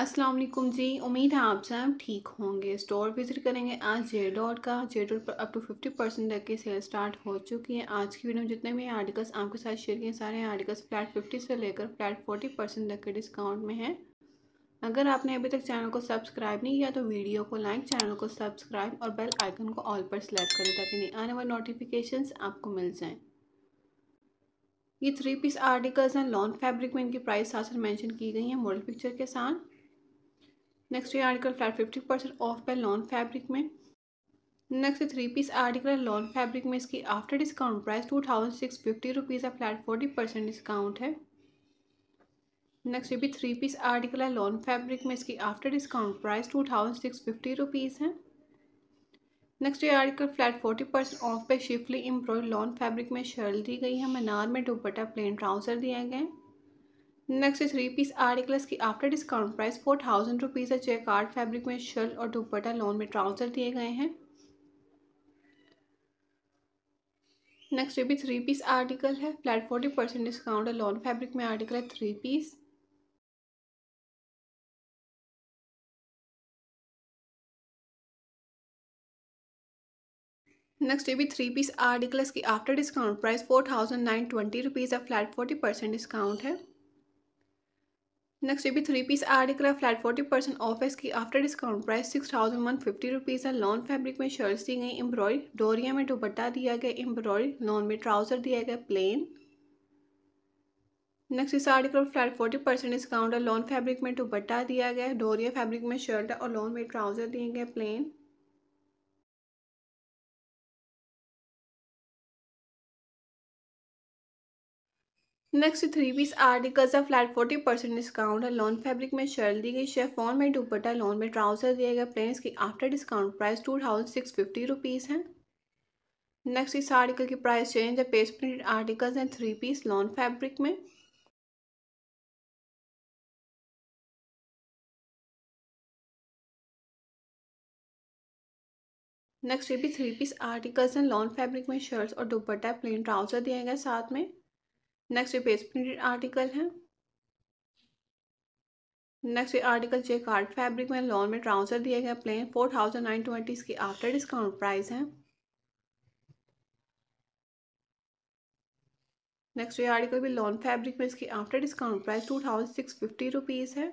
अस्सलाम वालेकुम जी उम्मीद है आप सब ठीक होंगे स्टोर विज़िट करेंगे आज जे डॉट का जे डॉट पर अप टू फिफ्टी परसेंट तक की सेल स्टार्ट हो चुकी है आज की वीडियो में जितने भी आर्टिकल्स आपके साथ शेयर किए सारे आर्टिकल्स फ्लैट फिफ्टी से लेकर फ्लैट फोर्टी परसेंट तक के डिस्काउंट में है अगर आपने अभी तक चैनल को सब्सक्राइब नहीं किया तो वीडियो को लाइक चैनल को सब्सक्राइब और बेल आइकन को ऑल पर सेलेक्ट करें ताकि नहीं आने वाले नोटिफिकेशन आपको मिल जाएँ ये थ्री पीस आर्टिकल्स हैं लॉन्ग फैब्रिक में इनकी प्राइस साथ मेंशन की गई है मॉडल पिक्चर के साथ नेक्स्ट ये article flat fifty percent off है लॉन फैब्रिक में नेक्स्ट थ्री पीस आर्टिकल है लॉन फैब्रिक में इसकी after discount price two thousand six fifty rupees है फ्लैट फोर्टी परसेंट डिस्काउंट है नेक्स्ट ये भी थ्री पीस आर्टिकल है लॉन फैब्रिक में इसकी after discount price two thousand six fifty rupees है नेक्स्ट ये article flat forty percent off पे शिफली एम्ब्रॉयड लॉन फैब्रिक में शर्ल दी गई है मनार में दुपट्टा प्लेन ट्राउज़र दिए गए हैं नेक्स्ट थ्री पीस आर्टिकल्स की after discount price four thousand rupees है चेकआर्ट फैब्रिक में शर्ट और दुपट्टा लोन में ट्राउज़र दिए गए हैं नेक्स्ट भी थ्री पीस आर्टिकल है फ्लैट फोर्टी परसेंट डिस्काउंट है लॉन फैब्रिक में आर्टिकल है थ्री पीस नेक्स्ट भी थ्री पीस आर्टिकल्स की after discount price four thousand nine twenty rupees है फ्लैट फोर्टी परसेंट डिस्काउंट है Next will three piece piece है flat forty percent off इसकी after discount price six thousand one fifty rupees है lawn fabric में shirts दी गई embroidered डोरिया में दुपट्टा दिया गया एम्ब्रॉयड लॉन में ट्राउज़र दिया गया प्लेन नेक्स्ट इस article flat forty percent discount है लॉन फैब्रिक में दुपट्टा दिया गया डोरिया फैब्रिक में शर्ट है और लॉन में ट्राउज़र दिए गए plain next three piece articles है फ्लैट फोर्टी परसेंट डिस्काउंट है लॉन फैब्रिक में शर्ल दी गई शेफोन में दुपट्टा लॉन में ट्राउजर दिया गया प्लेन की after discount price two thousand six fifty rupees है नेक्स्ट इस आर्टिकल की प्राइस चेंज है पेस्ट प्रिंटेड आर्टिकल्स हैं थ्री पीस लॉन फैब्रिक में नेक्स्ट ये भी थ्री पीस आर्टिकल्स हैं लॉन फैब्रिक में शर्ट्स और दुपट्टा प्लेन ट्राउजर दिए गए साथ में नेक्स्ट ये पेज प्रिंटेड आर्टिकल है नेक्स्ट ये आर्टिकल चेक कार्ड फैब्रिक में लॉन में ट्राउजर दिए गए plain four thousand nine twenty इसकी आफ्टर डिस्काउंट प्राइस है नेक्स्ट ये आर्टिकल भी लॉन फैब्रिक में इसकी after discount price two thousand six fifty rupees है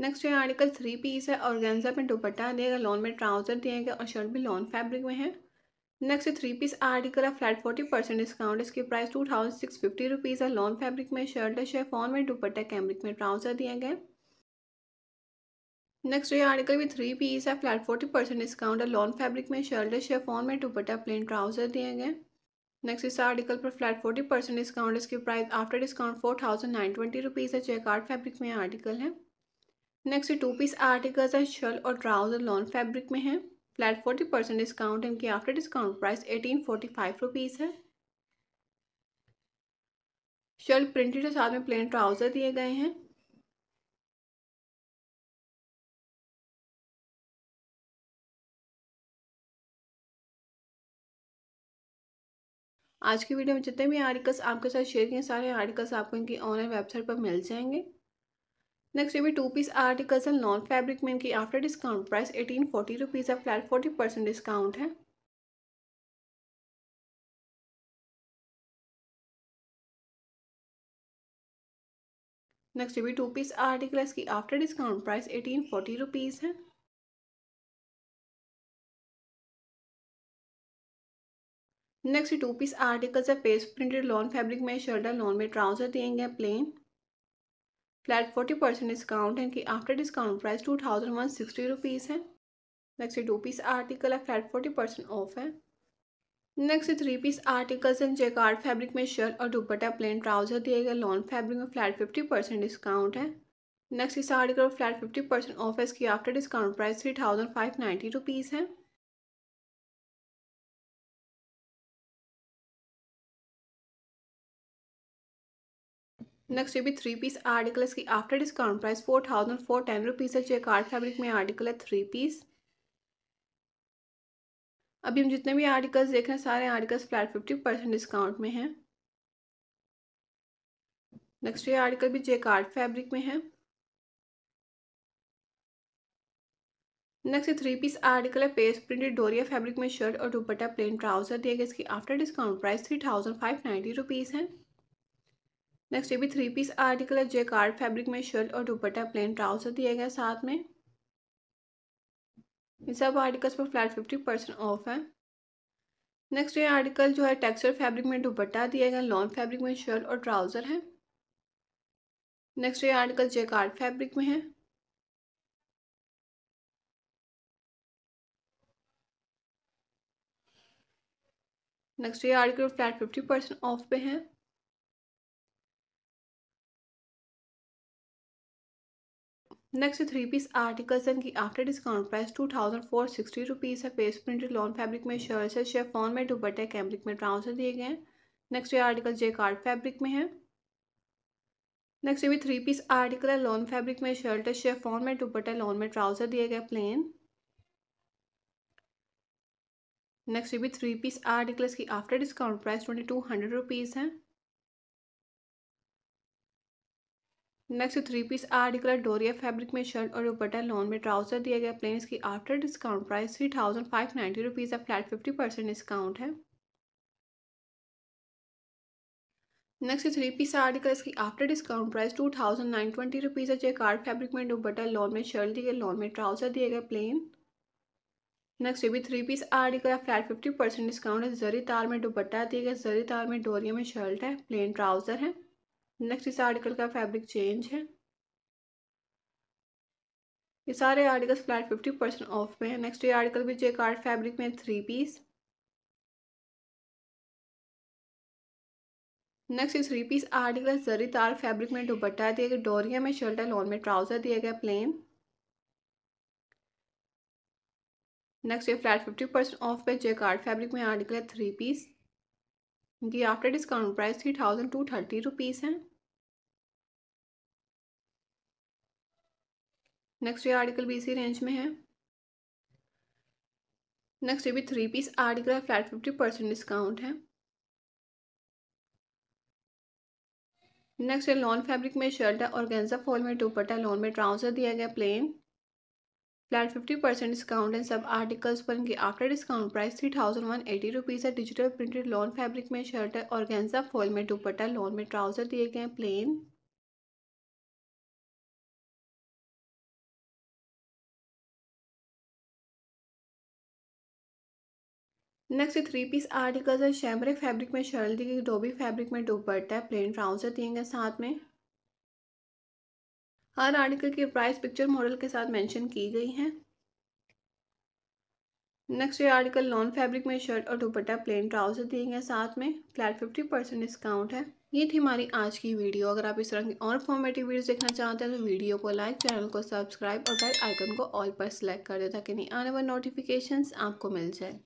नेक्स्ट ये आर्टिकल थ्री पीस है गेंजा में दुपट्टा दिएगा लॉन में ट्राउजर दिए गए और शर्ट भी लॉन फैब्रिक में है नेक्स्ट थ्री पीस आर्टिकल है फ्लैट फोर्टी परसेंट डिस्काउंट इसकी price two thousand six fifty rupees है लॉन्ग फैब्रिक में शर्ट है शेफॉन में दुपट्टा कैमरिक में ट्राउजर दिए गए नेक्स्ट ये आर्टिकल भी थ्री पीस है फ्लैट फोर्टी परसेंट डिस्काउंट है लॉन्ग फैब्रिक में शर्ट है शेफॉन में दुपट्टा प्लेन ट्राउजर दिए गए नेक्स्ट इस आर्टिकल पर फ्लैट फोर्टी परसेंट डिस्काउंट इसकी price after discount four thousand nine twenty rupees है चेकआउट फैब्रिक में आर्टिकल है नेक्स्ट टू पीस आर्टिकल्स है शर्ट और ट्राउजर लॉन्ग फैब्रिक में है फ्लैट फोर्टी परसेंट डिस्काउंट इनकी after discount price eighteen forty five rupees है शर्ट प्रिंटेड के साथ में प्लेन ट्राउज़र दिए गए हैं आज की वीडियो में जितने भी आर्टिकल्स आपके साथ शेयर किए सारे आर्टिकल्स आपको इनकी ऑनलाइन वेबसाइट पर मिल जाएंगे नेक्स्ट ये भी टू पीस आर्टिकल्स है नॉन फैब्रिक में इनकी after discount price eighteen forty rupees है फ्लैट फोर्टी परसेंट डिस्काउंट है नेक्स्ट ये भी टू पीस आर्टिकल है इसकी after discount price eighteen forty rupees है नेक्स्ट टू पीस आर्टिकल्स है पेस्ट प्रिंटेड लॉन फैब्रिक में शर्ट है लॉन में ट्राउजर देंगे plain flat forty percent discount है कि after discount price two thousand one sixty rupees है नेक्स्ट टू पीस आर्टिकल है फ्लैट फोर्टी परसेंट ऑफ है next three piece articles and jacquard fabric में shirt और दुपट्टा plain trouser दिए गए lawn fabric में फ्लैट फिफ्टी परसेंट डिस्काउंट है next इस article flat fifty percent off है इसकी after discount price three thousand five ninety rupees है नेक्स्ट ये भी थ्री पीस आर्टिकल इसकी after discount price four thousand four ten rupees है चेकार्ड फैब्रिक में आर्टिकल है थ्री पीस अभी हम जितने भी आर्टिकल्स देख रहे हैं सारे articles flat fifty percent discount में हैं नेक्स्ट ये आर्टिकल भी जेकार्ड फैब्रिक में है नेक्स्ट थ्री पीस आर्टिकल है पेस्ट प्रिंटेड डोरिया फैब्रिक में शर्ट और दुपट्टा प्लेन ट्राउजर दिया गया इसकी after discount price three thousand five ninety rupees है नेक्स्ट ये भी थ्री पीस आर्टिकल है जो कार्ड फैब्रिक में शर्ट और दुपट्टा प्लेन ट्राउजर दिया गया साथ में इन सब आर्टिकल्स पर फ्लैट फिफ्टी परसेंट ऑफ है नेक्स्ट ये आर्टिकल जो है टेक्सचर फैब्रिक में दुपट्टा दिया गया लॉन्ग फैब्रिक में शर्ट और ट्राउज़र है नेक्स्ट ये आर्टिकल जे कार्ड फैब्रिक में है नेक्स्ट ये article flat fifty percent off पे है next three piece articles and की after discount price two thousand four sixty rupees है पेस्ट प्रिंटेड लॉन फैब्रिक में शर्ट है शेफॉन में दुपट्टा कैमरिक में ट्राउजर दिए गए हैं नेक्स्ट ये आर्टिकल जे कार्ड फैब्रिक में है नेक्स्ट ये भी थ्री पीस आर्टिकल है लॉन फैब्रिक में शर्ट है शेफॉन में दुपट्टा लॉन में ट्राउजर दिए गए प्लेन नेक्स्ट ये भी थ्री पीस आर्टिकल्स की after discount price twenty two hundred rupees है next three piece articular doria fabric में शर्ट और दुपट्टा लॉन में ट्राउजर दिया गया प्लेन इसकी after discount price three thousand five ninety rupees है फ्लैट फिफ्टी परसेंट डिस्काउंट है नेक्स्ट थ्री पीस आर्टिकल इसकी after discount price two thousand nine twenty rupees है कार्ड फैब्रिक में दुपट्टा लॉन में शर्ट दिए गए लॉन में ट्राउजर दिए गए प्लेन नेक्स्ट ये भी थ्री पीस आर्टिकल है फ्लैट फिफ्टी परसेंट डिस्काउंट है जरी तार में दुपट्टा दिए गए जरी तार में डोरिया में शर्ट है प्लेन ट्राउजर है नेक्स्ट इस आर्टिकल का फैब्रिक चेंज है ये सारे articles flat fifty percent off में है नेक्स्ट ये आर्टिकल भी जे कार्ड फैब्रिक में थ्री पीस नेक्स्ट ये थ्री पीस आर्टिकल जरी तार फैब्रिक में दुपट्टा दिया गया डोरिया में शर्ट है लॉन में ट्राउजर दिया गया प्लेन नेक्स्ट ये फ्लैट फिफ्टी परसेंट ऑफ पे जे कार्ड फैब्रिक में आर्टिकल है थ्री पीस जी after discount price three thousand two thirty rupees है नेक्स्ट ये आर्टिकल भी इसी रेंज में है नेक्स्ट ये भी थ्री पीस आर्टिकल है फ्लैट फिफ्टी परसेंट डिस्काउंट है नेक्स्ट ये लॉन फैब्रिक में शर्ट है और गेंजा फॉल में दुपट्टा लॉन में ट्राउजर दिया गया plain flat fifty percent discount and सब आर्टिकल्स पर इनकी after discount price three thousand one eighty rupees है डिजिटल प्रिंटेड लॉन फैब्रिक में शर्ट है और गेंजा फॉल में दुपट्टा लॉन में ट्राउज़र दिए गए हैं plain next three piece articles है शैम्बरे फैब्रिक में शर्ल दी गई डोबी फैब्रिक में दुपट्टा प्लेन ट्राउज़र दिए गए साथ में हर आर्टिकल की प्राइस पिक्चर मॉडल के साथ मेंशन की गई हैं नेक्स्ट ये आर्टिकल नॉन फैब्रिक में शर्ट और दुपट्टा प्लेन ट्राउजर दिए गए साथ में फ्लैट फिफ्टी परसेंट डिस्काउंट है ये थी हमारी आज की वीडियो अगर आप इस तरह की और फॉर्मेटिव वीडियोस देखना चाहते हैं तो वीडियो को लाइक चैनल को सब्सक्राइब और बेल आइकन को ऑल पर सेलेक्ट कर दें ताकि नहीं आने वाले नोटिफिकेशन आपको मिल जाए